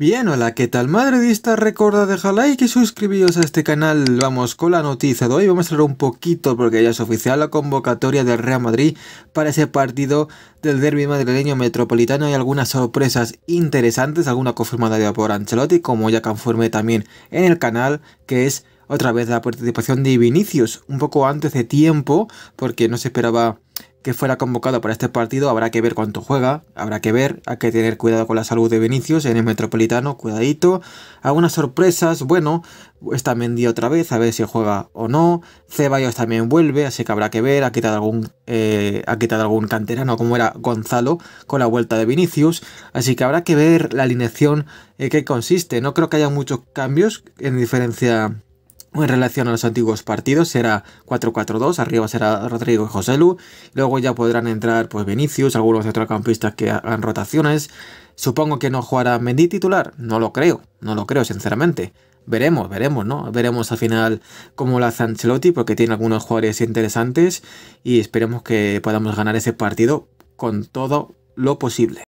Bien, hola, ¿qué tal madridista? Recuerda dejar like y suscribiros a este canal. Vamos con la noticia de hoy. Vamos a hablar un poquito, porque ya es oficial, la convocatoria del Real Madrid para ese partido del derby madrileño metropolitano. Hay algunas sorpresas interesantes, alguna confirmada ya por Ancelotti, como ya confirmé también en el canal, que es otra vez la participación de Vinicius, un poco antes de tiempo, porque no se esperaba que fuera convocado para este partido, habrá que ver cuánto juega, habrá que ver, hay que tener cuidado con la salud de Vinicius en el Metropolitano, cuidadito, algunas sorpresas, bueno, está pues Mendy otra vez, a ver si juega o no, Ceballos también vuelve, así que habrá que ver, ha quitado algún, eh, ha quitado algún canterano como era Gonzalo con la vuelta de Vinicius, así que habrá que ver la alineación en eh, que consiste, no creo que haya muchos cambios en diferencia en relación a los antiguos partidos será 4-4-2, arriba será Rodrigo y lu luego ya podrán entrar pues Vinicius, algunos centrocampistas que hagan rotaciones. Supongo que no jugará Mendy titular, no lo creo, no lo creo sinceramente. Veremos, veremos, ¿no? Veremos al final cómo la hace Ancelotti porque tiene algunos jugadores interesantes y esperemos que podamos ganar ese partido con todo lo posible.